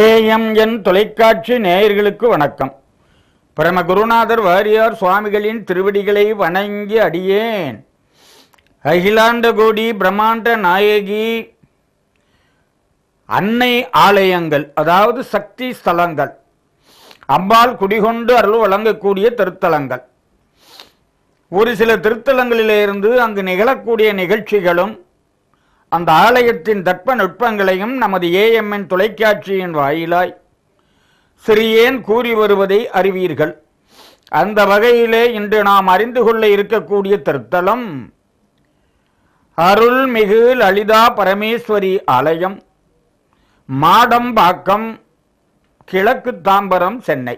AM என் தொலைக்காட்சி நேயர்களுக்கு வணக்கம் பிரம குருநாதர் வாரியார் சுவாமிகளின் திருவடிகளை வணங்கி அடியேன் அகிலாண்ட கோடி பிரம்மாண்ட நாயகி அன்னை ஆலயங்கள் அதாவது சக்தி ஸ்தலங்கள் அம்பாள் குடிகொண்டு அருள் வழங்கக்கூடிய திருத்தலங்கள் ஒரு சில திருத்தலங்களிலிருந்து அங்கு நிகழக்கூடிய நிகழ்ச்சிகளும் அந்த ஆலயத்தின் தட்ப நுட்பங்களையும் நமது ஏஎம்என் தொலைக்காட்சியின் வாயிலாய் சிறியேன் கூறி வருவதை அறிவீர்கள் அந்த வகையிலே இன்று நாம் அறிந்து கொள்ள இருக்கக்கூடிய திருத்தலம் அருள்மிகு லலிதா பரமேஸ்வரி ஆலயம் மாடம்பாக்கம் கிழக்கு தாம்பரம் சென்னை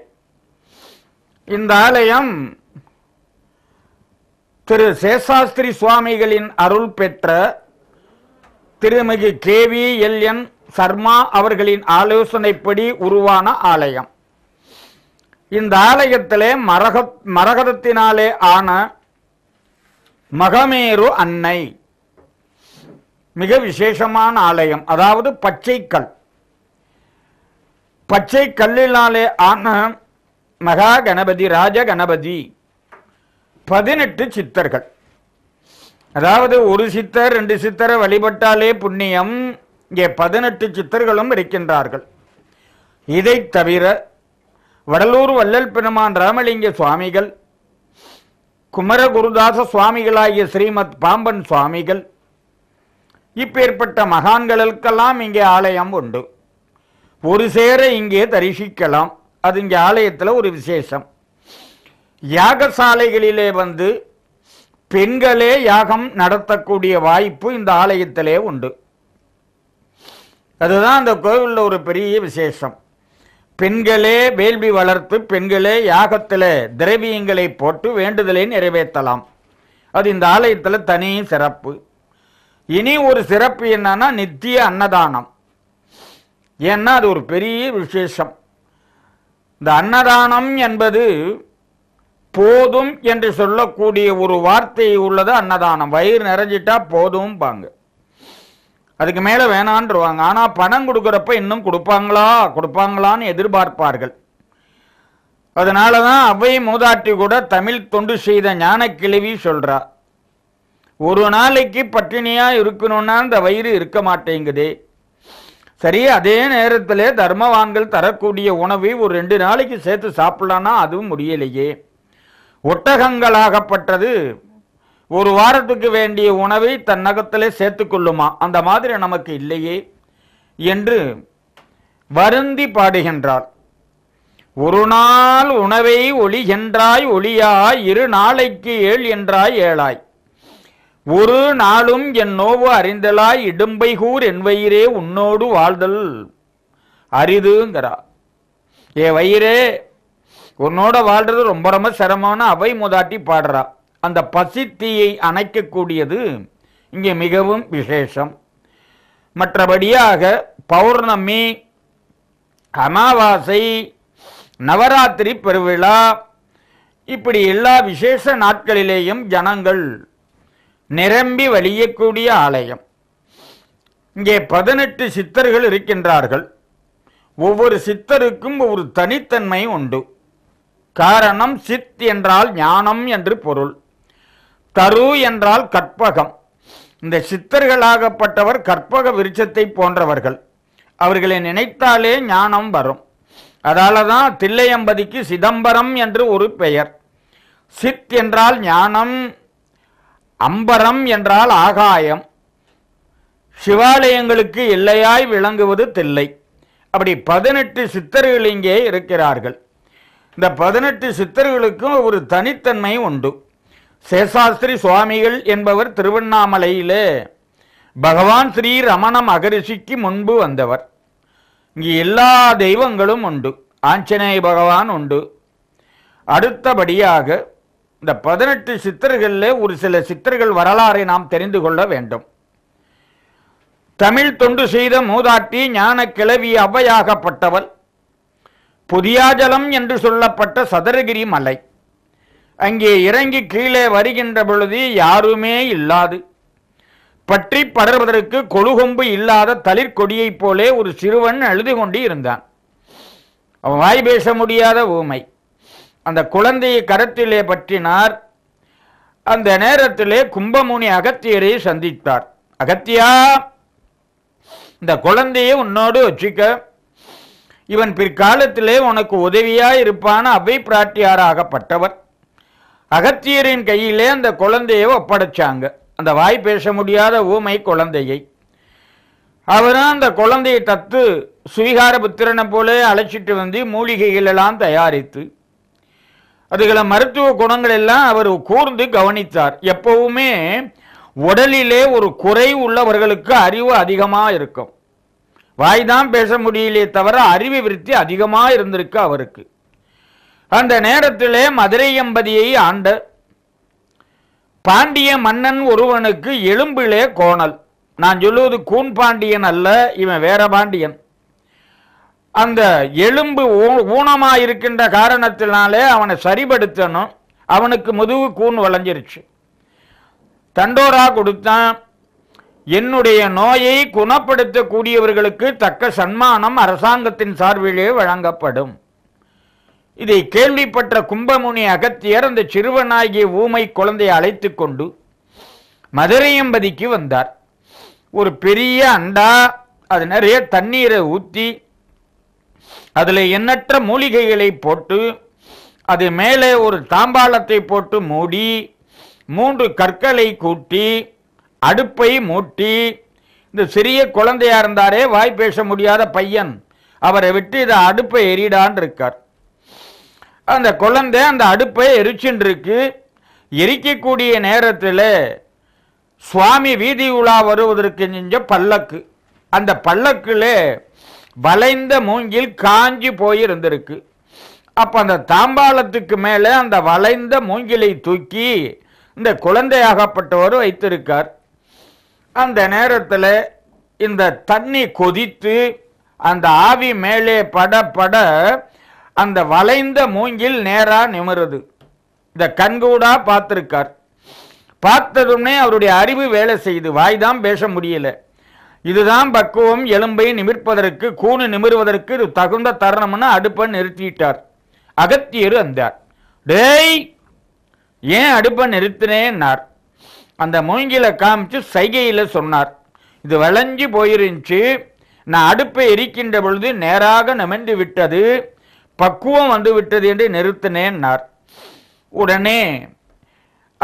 இந்த ஆலயம் திரு சேஷாஸ்திரி சுவாமிகளின் அருள் பெற்ற திருமிகு கேவி எல் என் சர்மா அவர்களின் ஆலோசனைப்படி உருவான ஆலயம் இந்த ஆலயத்திலே மரக மரகதத்தினாலே ஆன மகமேரு அன்னை மிக விசேஷமான ஆலயம் அதாவது பச்சைக்கல் பச்சை கல்லினாலே ஆன மகா கணபதி ராஜ கணபதி பதினெட்டு சித்தர்கள் அதாவது ஒரு சித்தர் ரெண்டு சித்தரை வழிபட்டாலே புண்ணியம் இங்கே பதினெட்டு சித்தர்களும் இருக்கின்றார்கள் இதை தவிர வடலூர் வள்ளல் பெருமான் ராமலிங்க சுவாமிகள் குமரகுருதாச சுவாமிகளாகிய ஸ்ரீமத் பாம்பன் சுவாமிகள் இப்பேற்பட்ட மகான்களுக்கெல்லாம் இங்கே ஆலயம் உண்டு ஒரு சேர இங்கே தரிசிக்கலாம் அது இங்கே ஆலயத்தில் ஒரு விசேஷம் யாகசாலைகளிலே வந்து பெண்களே யாகம் நடத்தக்கூடிய வாய்ப்பு இந்த ஆலயத்திலே உண்டு அதுதான் அந்த கோவிலில் ஒரு பெரிய விசேஷம் பெண்களே வேள்வி வளர்த்து பெண்களே யாகத்தில் திரவியங்களை போட்டு வேண்டுதலை நிறைவேற்றலாம் அது இந்த ஆலயத்தில் தனி சிறப்பு இனி ஒரு சிறப்பு என்னன்னா நித்திய அன்னதானம் ஏன்னா அது ஒரு பெரிய விசேஷம் இந்த அன்னதானம் என்பது போதும் என்று சொல்லக்கூடிய ஒரு வார்த்தை உள்ளது அன்னதானம் வயிறு நிறைஞ்சிட்டா போதும் பாங்க அதுக்கு மேலே வேணான்ருவாங்க ஆனால் பணம் கொடுக்குறப்ப இன்னும் கொடுப்பாங்களா கொடுப்பாங்களான்னு எதிர்பார்ப்பார்கள் அதனால தான் அவை மூதாட்டி கூட தமிழ் தொண்டு செய்த கிழவி சொல்கிறா ஒரு நாளைக்கு பட்டினியாக இருக்கணும்னா அந்த வயிறு இருக்க மாட்டேங்குது சரி அதே நேரத்தில் தர்மவான்கள் தரக்கூடிய உணவை ஒரு ரெண்டு நாளைக்கு சேர்த்து சாப்பிட்லான்னா அதுவும் முடியலையே ஒட்டகங்களாகப்பட்டது ஒரு வாரத்துக்கு வேண்டிய உணவை தன் நகத்திலே சேர்த்து கொள்ளுமா அந்த மாதிரி நமக்கு இல்லையே என்று வருந்தி பாடுகின்றார் ஒரு நாள் உணவை ஒளிகின்றாய் ஒளியாய் இரு நாளைக்கு ஏழ் என்றாய் ஏழாய் ஒரு நாளும் என் நோவு அறிந்தலாய் இடும்பைகூர் என் வயிறே உன்னோடு வாழ்தல் அரிதுங்கிறா ஏ வயிறே உன்னோட வாழ்றது ரொம்ப ரொம்ப சிரமமான அவை முதாட்டி பாடுறா அந்த தீயை அணைக்கக்கூடியது இங்கே மிகவும் விசேஷம் மற்றபடியாக பௌர்ணமி அமாவாசை நவராத்திரி பெருவிழா இப்படி எல்லா விசேஷ நாட்களிலேயும் ஜனங்கள் நிரம்பி வழியக்கூடிய ஆலயம் இங்கே பதினெட்டு சித்தர்கள் இருக்கின்றார்கள் ஒவ்வொரு சித்தருக்கும் ஒரு தனித்தன்மை உண்டு காரணம் சித் என்றால் ஞானம் என்று பொருள் தரு என்றால் கற்பகம் இந்த சித்தர்களாகப்பட்டவர் கற்பக விருட்சத்தை போன்றவர்கள் அவர்களை நினைத்தாலே ஞானம் வரும் அதால தான் தில்லையம்பதிக்கு சிதம்பரம் என்று ஒரு பெயர் சித் என்றால் ஞானம் அம்பரம் என்றால் ஆகாயம் சிவாலயங்களுக்கு எல்லையாய் விளங்குவது தில்லை அப்படி பதினெட்டு சித்தர்கள் இங்கே இருக்கிறார்கள் இந்த பதினெட்டு சித்தர்களுக்கும் ஒரு தனித்தன்மை உண்டு சேஷாஸ்திரி சுவாமிகள் என்பவர் திருவண்ணாமலையிலே பகவான் ஸ்ரீ ரமண மகரிஷிக்கு முன்பு வந்தவர் இங்கு எல்லா தெய்வங்களும் உண்டு ஆஞ்சநேய பகவான் உண்டு அடுத்தபடியாக இந்த பதினெட்டு சித்தர்களில் ஒரு சில சித்தர்கள் வரலாறை நாம் தெரிந்து கொள்ள வேண்டும் தமிழ் தொண்டு செய்த மூதாட்டி ஞான கிளவி அவ்வையாகப்பட்டவள் புதியாஜலம் என்று சொல்லப்பட்ட சதுரகிரி மலை அங்கே இறங்கி கீழே வருகின்ற பொழுது யாருமே இல்லாது பற்றி படர்வதற்கு கொழுகொம்பு இல்லாத தளிர்கொடியைப் போலே ஒரு சிறுவன் அழுது கொண்டு இருந்தான் அவன் வாய் பேச முடியாத ஊமை அந்த குழந்தையை கரத்திலே பற்றினார் அந்த நேரத்திலே கும்பமுனி அகத்தியரை சந்தித்தார் அகத்தியா இந்த குழந்தையை உன்னோடு வச்சுக்க இவன் பிற்காலத்திலே உனக்கு உதவியாக இருப்பான அவை பிராட்டியாராகப்பட்டவர் அகத்தியரின் கையிலே அந்த குழந்தையை ஒப்படைச்சாங்க அந்த வாய் பேச முடியாத ஊமை குழந்தையை அவரும் அந்த குழந்தையை தத்து சுவிகார புத்திரனை போல அழைச்சிட்டு வந்து மூலிகைகளெல்லாம் தயாரித்து அதுகளை மருத்துவ குணங்கள் எல்லாம் அவர் கூர்ந்து கவனித்தார் எப்பவுமே உடலிலே ஒரு குறை உள்ளவர்களுக்கு அறிவு அதிகமாக இருக்கும் வாய் தான் பேச முடியலே தவிர அறிவு விருத்தி அதிகமாக இருந்திருக்கு அவருக்கு அந்த நேரத்திலே மதுரை எம்பதியை ஆண்ட பாண்டிய மன்னன் ஒருவனுக்கு எலும்பிலே கோணல் நான் சொல்லுவது கூன் பாண்டியன் அல்ல இவன் வேற பாண்டியன் அந்த எலும்பு ஊனமாக இருக்கின்ற காரணத்தினாலே அவனை சரிபடுத்தணும் அவனுக்கு முதுகு கூன் வளைஞ்சிருச்சு தண்டோரா கொடுத்தான் என்னுடைய நோயை குணப்படுத்தக்கூடியவர்களுக்கு தக்க சன்மானம் அரசாங்கத்தின் சார்பிலே வழங்கப்படும் இதை கேள்விப்பட்ட கும்பமுனி அகத்தியர் அந்த சிறுவனாகிய ஊமை குழந்தையை அழைத்து கொண்டு மதுரையம்பதிக்கு வந்தார் ஒரு பெரிய அண்டா அது நிறைய தண்ணீரை ஊற்றி அதில் எண்ணற்ற மூலிகைகளை போட்டு அது மேலே ஒரு தாம்பாளத்தை போட்டு மூடி மூன்று கற்களை கூட்டி அடுப்பை மூட்டி இந்த சிறிய குழந்தையா இருந்தாரே வாய் பேச முடியாத பையன் அவரை விட்டு இதை அடுப்பை எரிடான் இருக்கார் அந்த குழந்தை அந்த அடுப்பை எரிச்சுன்னு இருக்கு எரிக்கக்கூடிய நேரத்தில் சுவாமி வீதி உலா வருவதற்கு நெஞ்ச பல்லக்கு அந்த பல்லக்கில் வளைந்த மூங்கில் காஞ்சி போயிருந்திருக்கு அப்போ அந்த தாம்பாளத்துக்கு மேலே அந்த வளைந்த மூங்கிலை தூக்கி இந்த குழந்தையாகப்பட்டவர் வைத்திருக்கார் அந்த நேரத்தில் இந்த தண்ணி கொதித்து அந்த ஆவி மேலே பட பட அந்த வளைந்த மூங்கில் நேராக நிமிருது இந்த கண்கூடா பார்த்துருக்கார் பார்த்ததுமே அவருடைய அறிவு வேலை செய்யுது வாய் தான் பேச முடியல இதுதான் பக்குவம் எலும்பை நிமிர்ப்பதற்கு கூணு நிமிர்வதற்கு இது தகுந்த தருணம்னு அடுப்பை நிறுத்திட்டார் அகத்தியர் அந்தார் டேய் ஏன் அடுப்பை நிறுத்தினேன்னார் அந்த மூங்கில காமிச்சு சைகையில் சொன்னார் இது வளைஞ்சு போயிருந்துச்சு நான் அடுப்பை எரிக்கின்ற பொழுது நேராக நமைந்து விட்டது பக்குவம் வந்து விட்டது என்று நிறுத்தினேன்னார் உடனே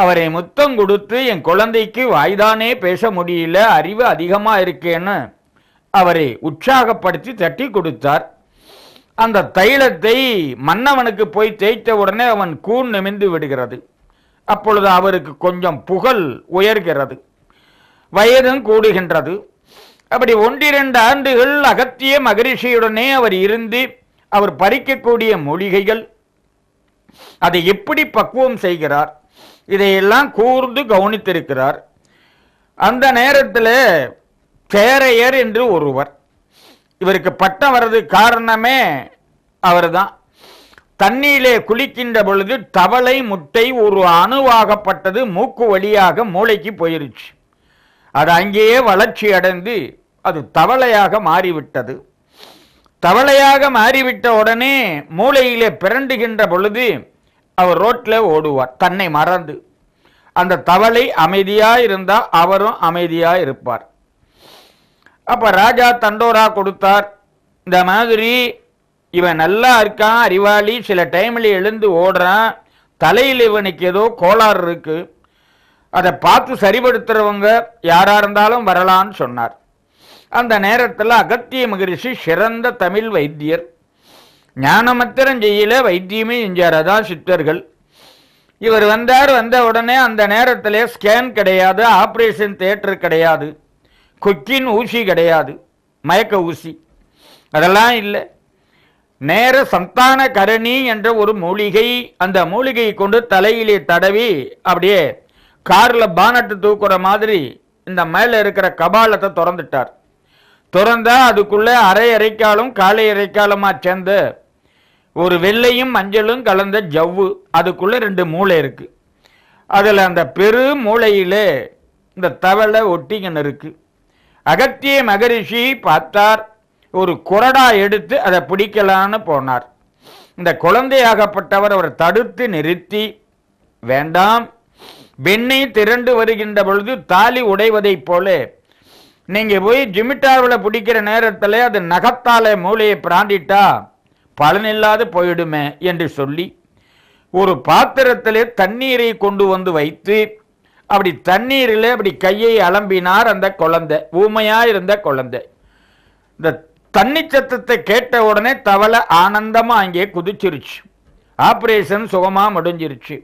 அவரை முத்தம் கொடுத்து என் குழந்தைக்கு வாய்தானே பேச முடியல அறிவு அதிகமாக இருக்கேன்னு அவரை உற்சாகப்படுத்தி தட்டி கொடுத்தார் அந்த தைலத்தை மன்னவனுக்கு போய் தேய்த்த உடனே அவன் கூண் நிமிந்து விடுகிறது அப்பொழுது அவருக்கு கொஞ்சம் புகழ் உயர்கிறது வயதும் கூடுகின்றது அப்படி ஒன்றிரண்டு ஆண்டுகள் அகத்திய மகரிஷியுடனே அவர் இருந்து அவர் பறிக்கக்கூடிய மூலிகைகள் அதை எப்படி பக்குவம் செய்கிறார் இதையெல்லாம் கூர்ந்து கவனித்திருக்கிறார் அந்த நேரத்தில் சேரையர் என்று ஒருவர் இவருக்கு பட்டம் வர்றதுக்கு காரணமே அவர் தான் தண்ணீரிலே குளிக்கின்ற பொழுது தவளை முட்டை ஒரு அணுவாகப்பட்டது மூக்கு வழியாக மூளைக்கு போயிருச்சு அது அங்கேயே வளர்ச்சி அடைந்து அது தவளையாக மாறிவிட்டது தவளையாக மாறிவிட்ட உடனே மூளையிலே பிறண்டுகின்ற பொழுது அவர் ரோட்டில் ஓடுவார் தன்னை மறந்து அந்த தவளை அமைதியாக இருந்தால் அவரும் அமைதியாக இருப்பார் அப்போ ராஜா தண்டோரா கொடுத்தார் இந்த மாதிரி இவன் நல்லா இருக்கான் அறிவாளி சில டைமில் எழுந்து ஓடுறான் தலையில் இவனுக்கு ஏதோ கோளாறு இருக்குது அதை பார்த்து சரிபடுத்துறவங்க யாராக இருந்தாலும் வரலான்னு சொன்னார் அந்த நேரத்தில் அகத்திய மகரிஷி சிறந்த தமிழ் வைத்தியர் ஞானமத்திரம் செய்யல வைத்தியமே செஞ்சார் அதான் சித்தர்கள் இவர் வந்தார் வந்த உடனே அந்த நேரத்தில் ஸ்கேன் கிடையாது ஆப்ரேஷன் தேட்டர் கிடையாது கொக்கின் ஊசி கிடையாது மயக்க ஊசி அதெல்லாம் இல்லை நேர சந்தான கரணி என்ற ஒரு மூலிகை அந்த மூலிகையை கொண்டு தலையிலே தடவி அப்படியே காரில் பானட்டு தூக்குற மாதிரி இந்த மேலே இருக்கிற கபாலத்தை திறந்துட்டார் திறந்தால் அதுக்குள்ளே அரை அரைக்காலும் காலை அரைக்காலமாக சேர்ந்து ஒரு வெள்ளையும் மஞ்சளும் கலந்த ஜவ்வு அதுக்குள்ளே ரெண்டு மூளை இருக்குது அதில் அந்த பெரு மூளையிலே இந்த தவளை ஒட்டிங்கன்னு இருக்குது அகத்திய மகரிஷி பார்த்தார் ஒரு குரடா எடுத்து அதை பிடிக்கலான்னு போனார் இந்த குழந்தையாகப்பட்டவர் அவர் தடுத்து நிறுத்தி வேண்டாம் வெண்ணை திரண்டு வருகின்ற பொழுது தாலி உடைவதைப் போல நீங்கள் போய் ஜிமிட்டாவில் பிடிக்கிற நேரத்தில் அது நகத்தால மூளையை பிராண்டிட்டா பலனில்லாது போயிடுமே என்று சொல்லி ஒரு பாத்திரத்திலே தண்ணீரை கொண்டு வந்து வைத்து அப்படி தண்ணீரில் அப்படி கையை அலம்பினார் அந்த குழந்தை ஊமையாக இருந்த குழந்தை இந்த தண்ணி சத்தத்தை கேட்ட உடனே தவளை ஆனந்தமாக அங்கே குதிச்சிருச்சு ஆப்ரேஷன் சுகமாக முடிஞ்சிருச்சு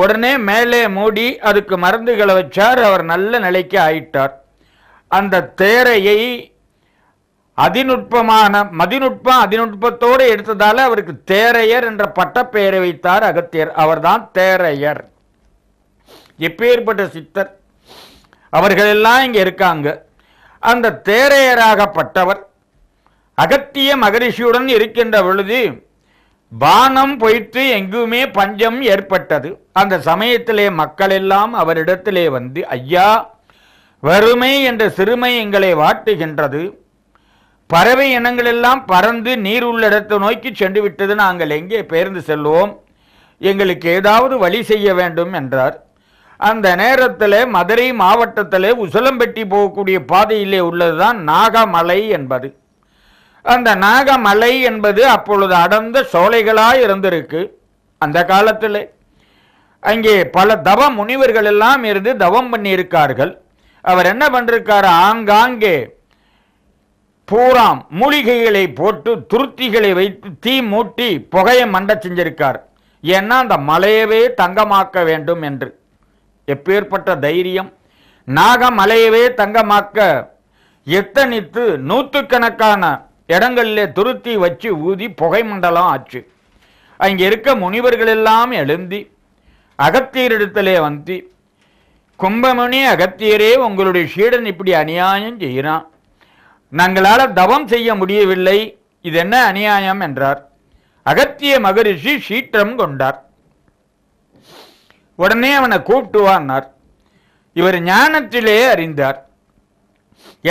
உடனே மேலே மூடி அதுக்கு மருந்துகளை வச்சார் அவர் நல்ல நிலைக்கு ஆயிட்டார் அந்த தேரையை அதிநுட்பமான மதிநுட்பம் அதிநுட்பத்தோடு எடுத்ததால் அவருக்கு தேரையர் என்ற பட்டப்பெயரை வைத்தார் அகத்தியர் அவர்தான் தேரையர் எப்பேற்பட்ட சித்தர் அவர்களெல்லாம் இங்கே இருக்காங்க அந்த தேரையராகப்பட்டவர் அகத்திய மகரிஷியுடன் இருக்கின்ற பொழுது பானம் போயிட்டு எங்குமே பஞ்சம் ஏற்பட்டது அந்த சமயத்திலே மக்கள் எல்லாம் அவரிடத்திலே வந்து ஐயா வறுமை என்ற சிறுமை எங்களை வாட்டுகின்றது பறவை இனங்களெல்லாம் பறந்து நீர் உள்ள இடத்தை நோக்கி சென்று விட்டது நாங்கள் எங்கே பேர்ந்து செல்வோம் எங்களுக்கு ஏதாவது வழி செய்ய வேண்டும் என்றார் அந்த நேரத்தில் மதுரை மாவட்டத்தில் உசலம்பெட்டி போகக்கூடிய பாதையிலே உள்ளதுதான் நாகமலை என்பது அந்த நாகமலை என்பது அப்பொழுது அடர்ந்த சோலைகளாக இருந்திருக்கு அந்த காலத்தில் அங்கே பல தவ முனிவர்கள் எல்லாம் இருந்து தவம் பண்ணியிருக்கார்கள் அவர் என்ன பண்ணிருக்கார் ஆங்காங்கே பூராம் மூலிகைகளை போட்டு துருத்திகளை வைத்து தீ மூட்டி புகையை மண்ட செஞ்சிருக்கார் ஏன்னா அந்த மலையவே தங்கமாக்க வேண்டும் என்று எப்பேற்பட்ட தைரியம் நாகமலையவே தங்கமாக்க எத்தனித்து நூற்றுக்கணக்கான இடங்களில் துருத்தி வச்சு ஊதி புகை மண்டலம் ஆச்சு அங்கே இருக்க முனிவர்கள் எல்லாம் எழுந்தி அகத்தியரிடத்திலே வந்து கும்பமணி அகத்தியரே உங்களுடைய சீடன் இப்படி அநியாயம் செய்கிறான் நாங்களால் தவம் செய்ய முடியவில்லை இது என்ன அநியாயம் என்றார் அகத்திய மகரிஷி சீற்றம் கொண்டார் உடனே அவனை கூப்பிட்டு கூப்பிட்டுவான்னார் இவர் ஞானத்திலே அறிந்தார்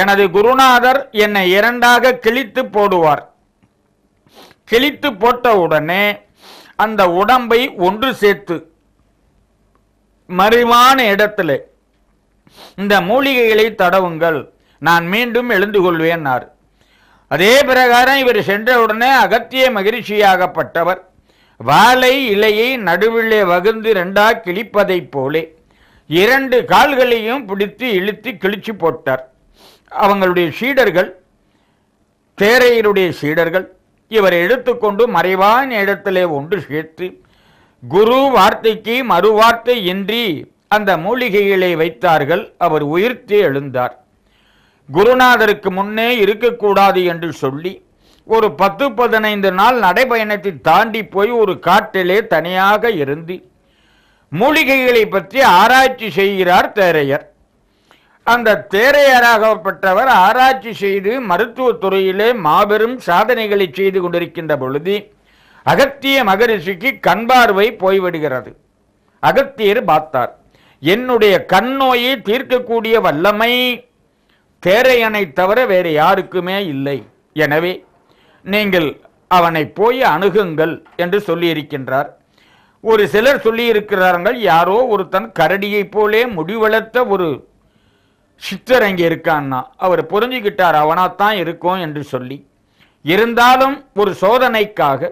எனது குருநாதர் என்னை இரண்டாக கிழித்து போடுவார் கிழித்து போட்ட உடனே அந்த உடம்பை ஒன்று சேர்த்து மறைவான இடத்துல இந்த மூலிகைகளை தடவுங்கள் நான் மீண்டும் எழுந்து கொள்வேன்னார் அதே பிரகாரம் இவர் சென்றவுடனே அகத்திய மகிழ்ச்சியாகப்பட்டவர் வாழை இலையை நடுவிலே வகுந்து ரெண்டாக கிழிப்பதைப் போலே இரண்டு கால்களையும் பிடித்து இழுத்து கிழிச்சு போட்டார் அவங்களுடைய சீடர்கள் தேரையருடைய சீடர்கள் இவரை எடுத்துக்கொண்டு மறைவான இடத்திலே ஒன்று சேர்த்து குரு வார்த்தைக்கு மறுவார்த்தை இன்றி அந்த மூலிகைகளை வைத்தார்கள் அவர் உயிர்த்தே எழுந்தார் குருநாதருக்கு முன்னே இருக்கக்கூடாது என்று சொல்லி ஒரு பத்து பதினைந்து நாள் நடைபயணத்தை தாண்டி போய் ஒரு காட்டிலே தனியாக இருந்து மூலிகைகளை பற்றி ஆராய்ச்சி செய்கிறார் தேரையர் அந்த தேரையராகப்பட்டவர் ஆராய்ச்சி செய்து மருத்துவத்துறையிலே மாபெரும் சாதனைகளை செய்து கொண்டிருக்கின்ற பொழுது அகத்திய மகரிஷிக்கு கண்பார்வை போய்விடுகிறது அகத்தியர் பார்த்தார் என்னுடைய கண் நோயை தீர்க்கக்கூடிய வல்லமை தேரையனை தவிர வேறு யாருக்குமே இல்லை எனவே நீங்கள் அவனை போய் அணுகுங்கள் என்று சொல்லியிருக்கின்றார் ஒரு சிலர் சொல்லியிருக்கிறார்கள் யாரோ ஒருத்தன் கரடியைப் போலே முடிவளர்த்த ஒரு சித்தர் அங்கே இருக்கான்னா அவர் புரிஞ்சுக்கிட்டார் அவனாத்தான் இருக்கும் என்று சொல்லி இருந்தாலும் ஒரு சோதனைக்காக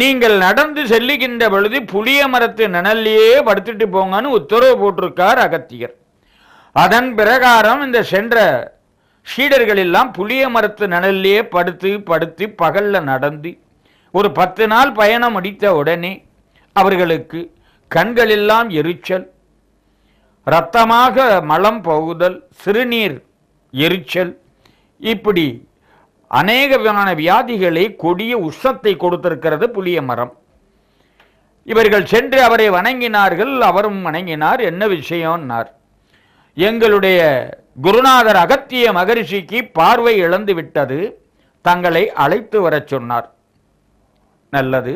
நீங்கள் நடந்து செல்லுகின்ற பொழுது புளிய மரத்து நிழல்லையே படுத்துட்டு போங்கன்னு உத்தரவு போட்டிருக்கார் அகத்தியர் அதன் பிரகாரம் இந்த சென்ற ஷீடர்கள் எல்லாம் புளிய மரத்து நிழல்லையே படுத்து படுத்து பகலில் நடந்து ஒரு பத்து நாள் பயணம் முடித்த உடனே அவர்களுக்கு கண்களெல்லாம் எரிச்சல் இரத்தமாக மலம் போகுதல் சிறுநீர் எரிச்சல் இப்படி அநேக விதமான வியாதிகளை கொடிய உஷத்தை கொடுத்திருக்கிறது புளிய மரம் இவர்கள் சென்று அவரை வணங்கினார்கள் அவரும் வணங்கினார் என்ன விஷயம்னார் எங்களுடைய குருநாதர் அகத்திய மகரிஷிக்கு பார்வை இழந்து விட்டது தங்களை அழைத்து வரச் சொன்னார் நல்லது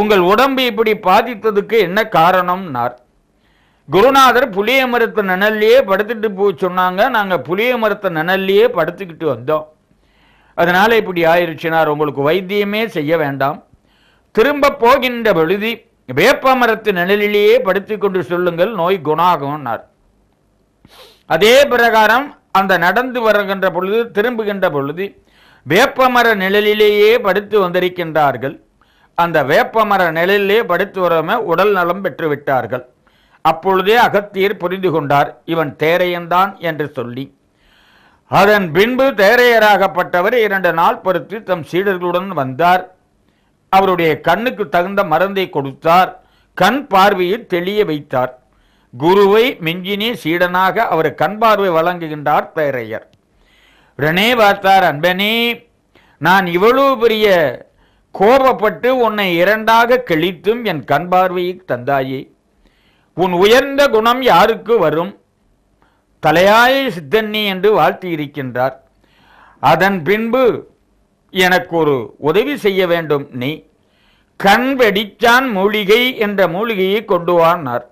உங்கள் உடம்பு இப்படி பாதித்ததுக்கு என்ன காரணம்னார் குருநாதர் புளிய மரத்து நிழல்லையே படுத்துட்டு போய் சொன்னாங்க நாங்கள் புளிய மரத்து நிழல்லையே படுத்துக்கிட்டு வந்தோம் அதனால் இப்படி ஆயிடுச்சுன்னா உங்களுக்கு வைத்தியமே செய்ய வேண்டாம் திரும்ப போகின்ற பொழுதி வேப்ப மரத்து நிழலிலேயே படுத்துக்கொண்டு சொல்லுங்கள் நோய் குணாகும்னார் அதே பிரகாரம் அந்த நடந்து வருகின்ற பொழுது திரும்புகின்ற பொழுது வேப்பமர நிழலிலேயே படுத்து வந்திருக்கின்றார்கள் அந்த வேப்பமர நிழலிலே படுத்து வரமே உடல் நலம் பெற்றுவிட்டார்கள் அப்பொழுதே அகத்தியர் புரிந்து கொண்டார் இவன் தேரையன்தான் என்று சொல்லி அதன் பின்பு தேரையராகப்பட்டவர் இரண்டு நாள் பொறுத்து தம் சீடர்களுடன் வந்தார் அவருடைய கண்ணுக்கு தகுந்த மருந்தை கொடுத்தார் கண் பார்வையில் தெளிய வைத்தார் குருவை மிஞ்சினே சீடனாக அவர் கண் பார்வை வழங்குகின்றார் தேரையர் உடனே பார்த்தார் அன்பனே நான் இவ்வளவு பெரிய கோபப்பட்டு உன்னை இரண்டாக கிழித்தும் என் கண் பார்வையை தந்தாயே உன் உயர்ந்த குணம் யாருக்கு வரும் தலையாய சித்தன்னி என்று வாழ்த்தி இருக்கின்றார் அதன் பின்பு எனக்கு ஒரு உதவி செய்ய வேண்டும் நீ கண் வெடிச்சான் மூலிகை என்ற மூலிகையை கொண்டு வானார்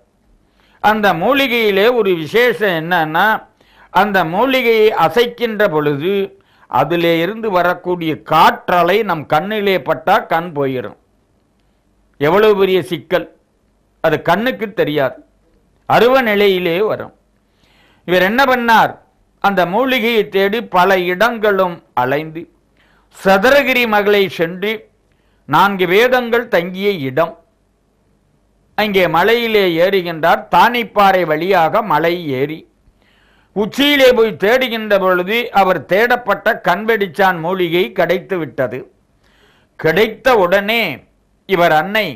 அந்த மூலிகையிலே ஒரு விசேஷம் என்னன்னா அந்த மூலிகையை அசைக்கின்ற பொழுது அதிலே இருந்து வரக்கூடிய காற்றலை நம் கண்ணிலே பட்டால் கண் போயிடும் எவ்வளவு பெரிய சிக்கல் அது கண்ணுக்கு தெரியாது அருவ நிலையிலே வரும் இவர் என்ன பண்ணார் அந்த மூலிகையை தேடி பல இடங்களும் அலைந்து சதுரகிரி மகளை சென்று நான்கு வேதங்கள் தங்கிய இடம் அங்கே மலையிலே ஏறுகின்றார் தானிப்பாறை வழியாக மலை ஏறி உச்சியிலே போய் தேடுகின்ற பொழுது அவர் தேடப்பட்ட கண்வெடிச்சான் மூலிகை கிடைத்து விட்டது கிடைத்த உடனே இவர் அன்னை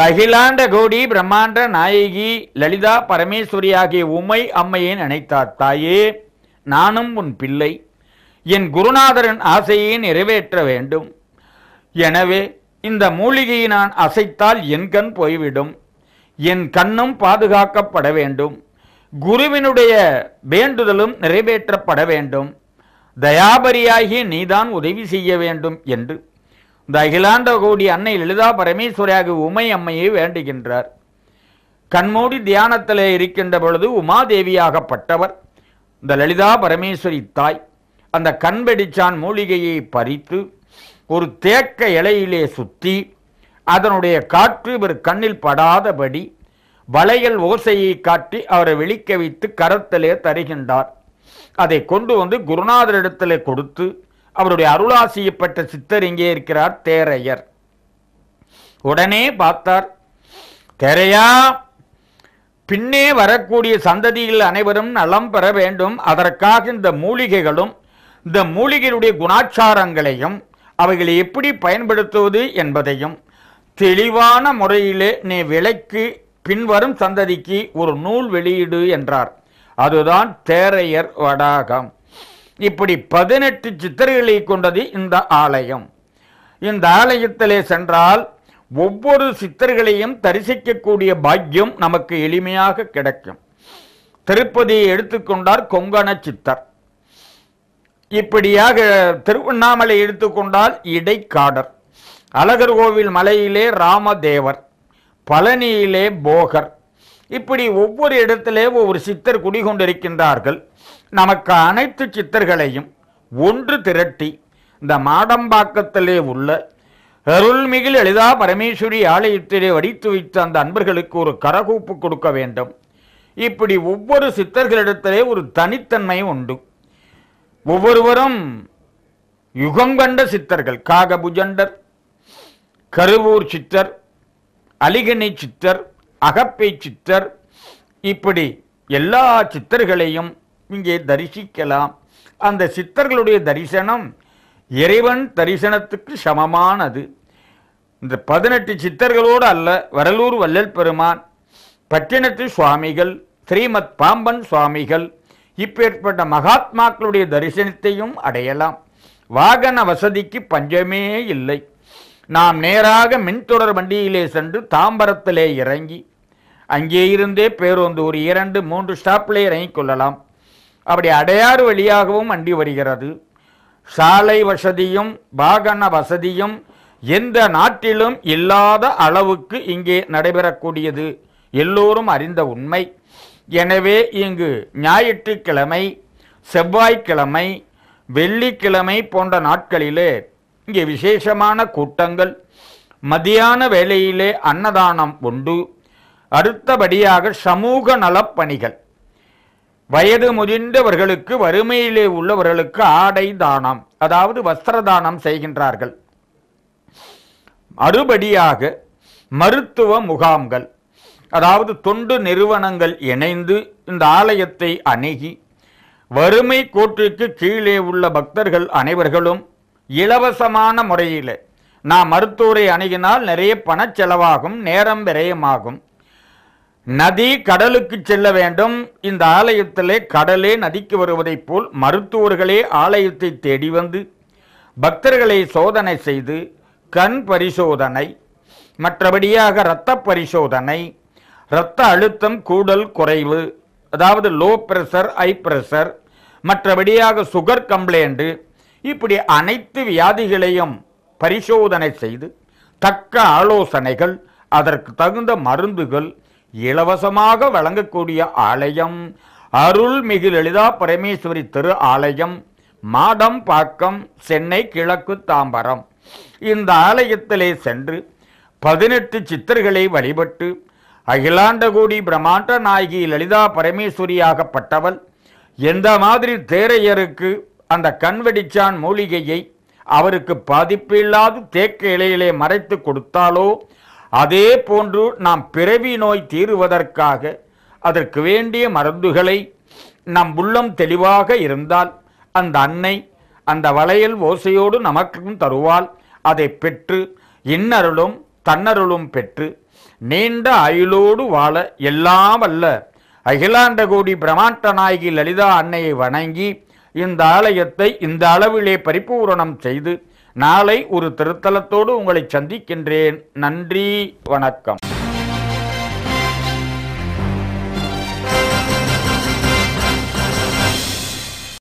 இந்த கோடி பிரம்மாண்ட நாயகி லலிதா பரமேஸ்வரி ஆகிய உமை அம்மையை நினைத்தார் தாயே நானும் உன் பிள்ளை என் குருநாதரின் ஆசையை நிறைவேற்ற வேண்டும் எனவே இந்த மூலிகையை நான் அசைத்தால் என் கண் போய்விடும் என் கண்ணும் பாதுகாக்கப்பட வேண்டும் குருவினுடைய வேண்டுதலும் நிறைவேற்றப்பட வேண்டும் தயாபரியாகி நீதான் உதவி செய்ய வேண்டும் என்று இந்த அகிலாண்ட கோடி அன்னை லலிதா பரமேஸ்வரியாக உமை அம்மையை வேண்டுகின்றார் கண்மூடி தியானத்திலே இருக்கின்ற பொழுது உமாதேவியாகப்பட்டவர் இந்த லலிதா பரமேஸ்வரி தாய் அந்த கண்பெடிச்சான் மூலிகையை பறித்து ஒரு தேக்க இலையிலே சுத்தி அதனுடைய காற்று இவர் கண்ணில் படாதபடி வளையல் ஓசையை காட்டி அவரை வெளிக்க வைத்து கரத்திலே தருகின்றார் அதை கொண்டு வந்து குருநாதரிடத்திலே கொடுத்து அவருடைய அருளாசியப்பட்ட சித்தர் இங்கே இருக்கிறார் தேரையர் உடனே பார்த்தார் தேரையா பின்னே வரக்கூடிய சந்ததியில் அனைவரும் நலம் பெற வேண்டும் அதற்காக இந்த மூலிகைகளும் இந்த மூலிகையுடைய குணாச்சாரங்களையும் அவைகளை எப்படி பயன்படுத்துவது என்பதையும் தெளிவான முறையிலே நீ விலைக்கு பின்வரும் சந்ததிக்கு ஒரு நூல் வெளியிடு என்றார் அதுதான் தேரையர் வடாகம் இப்படி பதினெட்டு சித்திரைகளை கொண்டது இந்த ஆலயம் இந்த ஆலயத்திலே சென்றால் ஒவ்வொரு சித்தர்களையும் தரிசிக்கக்கூடிய பாக்கியம் நமக்கு எளிமையாக கிடைக்கும் திருப்பதியை எடுத்துக்கொண்டார் கொங்கண சித்தர் இப்படியாக திருவண்ணாமலை எடுத்துக்கொண்டால் இடைக்காடர் அழகர் கோவில் மலையிலே ராமதேவர் பழனியிலே போகர் இப்படி ஒவ்வொரு இடத்திலே ஒவ்வொரு சித்தர் குடிகொண்டிருக்கின்றார்கள் நமக்கு அனைத்து சித்தர்களையும் ஒன்று திரட்டி இந்த மாடம்பாக்கத்திலே உள்ள அருள்மிகில் எளிதா பரமேஸ்வரி ஆலயத்திலே வடித்து வைத்த அந்த அன்பர்களுக்கு ஒரு கரகூப்பு கொடுக்க வேண்டும் இப்படி ஒவ்வொரு சித்தர்களிடத்திலே ஒரு தனித்தன்மை உண்டு ஒவ்வொருவரும் யுகங்கண்ட சித்தர்கள் காகபுஜண்டர் கருவூர் சித்தர் அலிகணி சித்தர் அகப்பை சித்தர் இப்படி எல்லா சித்தர்களையும் இங்கே தரிசிக்கலாம் அந்த சித்தர்களுடைய தரிசனம் இறைவன் தரிசனத்துக்கு சமமானது இந்த பதினெட்டு சித்தர்களோடு அல்ல வரலூர் வள்ளல் பெருமான் பட்டினத்து சுவாமிகள் ஸ்ரீமத் பாம்பன் சுவாமிகள் இப்பேற்பட்ட மகாத்மாக்களுடைய தரிசனத்தையும் அடையலாம் வாகன வசதிக்கு பஞ்சமே இல்லை நாம் நேராக மின்தொடர் வண்டியிலே சென்று தாம்பரத்திலே இறங்கி அங்கே இருந்தே பேருந்து ஒரு இரண்டு மூன்று ஸ்டாப்பிலே இறங்கிக் கொள்ளலாம் அப்படி அடையாறு வழியாகவும் வண்டி வருகிறது சாலை வசதியும் வாகன வசதியும் எந்த நாட்டிலும் இல்லாத அளவுக்கு இங்கே நடைபெறக்கூடியது எல்லோரும் அறிந்த உண்மை எனவே இங்கு ஞாயிற்றுக்கிழமை செவ்வாய்க்கிழமை வெள்ளிக்கிழமை போன்ற நாட்களிலே இங்கே விசேஷமான கூட்டங்கள் மதியான வேளையிலே அன்னதானம் உண்டு அடுத்தபடியாக சமூக நலப்பணிகள் வயது முதிர்ந்தவர்களுக்கு வறுமையிலே உள்ளவர்களுக்கு ஆடை தானம் அதாவது வஸ்திர தானம் செய்கின்றார்கள் மறுபடியாக மருத்துவ முகாம்கள் அதாவது தொண்டு நிறுவனங்கள் இணைந்து இந்த ஆலயத்தை அணுகி வறுமை கோட்டிற்கு கீழே உள்ள பக்தர்கள் அனைவர்களும் இலவசமான முறையில் நான் மருத்துவரை அணுகினால் நிறைய பண செலவாகும் நேரம் விரயமாகும் நதி கடலுக்கு செல்ல வேண்டும் இந்த ஆலயத்திலே கடலே நதிக்கு வருவதைப் போல் மருத்துவர்களே ஆலயத்தை தேடி வந்து பக்தர்களை சோதனை செய்து கண் பரிசோதனை மற்றபடியாக இரத்த பரிசோதனை இரத்த அழுத்தம் கூடல் குறைவு அதாவது லோ ப்ரெஷர் ஹை ப்ரெஷர் மற்றபடியாக சுகர் கம்ப்ளைண்ட்டு இப்படி அனைத்து வியாதிகளையும் பரிசோதனை செய்து தக்க ஆலோசனைகள் அதற்கு தகுந்த மருந்துகள் இலவசமாக வழங்கக்கூடிய ஆலயம் அருள்மிகு லலிதா பரமேஸ்வரி திரு ஆலயம் மாடம் பாக்கம் சென்னை கிழக்கு தாம்பரம் இந்த ஆலயத்திலே சென்று பதினெட்டு சித்தர்களை வழிபட்டு அகிலாண்டகோடி பிரம்மாண்ட நாயகி லலிதா பரமேஸ்வரியாகப்பட்டவள் எந்த மாதிரி தேரையருக்கு அந்த கண்வெடிச்சான் மூலிகையை அவருக்கு பாதிப்பில்லாது தேக்க இலையிலே மறைத்து கொடுத்தாலோ அதே போன்று நாம் பிறவி நோய் தீருவதற்காக அதற்கு வேண்டிய மருந்துகளை நம் உள்ளம் தெளிவாக இருந்தால் அந்த அன்னை அந்த வளையல் ஓசையோடு நமக்கும் தருவாள் அதை பெற்று இன்னருளும் தன்னருளும் பெற்று நீண்ட அயிலோடு வாழ எல்லாம் அல்ல அகிலாண்டகோடி பிரமாண்ட நாயகி லலிதா அன்னையை வணங்கி இந்த ஆலயத்தை இந்த அளவிலே பரிபூரணம் செய்து நாளை ஒரு திருத்தலத்தோடு உங்களை சந்திக்கின்றேன் நன்றி வணக்கம்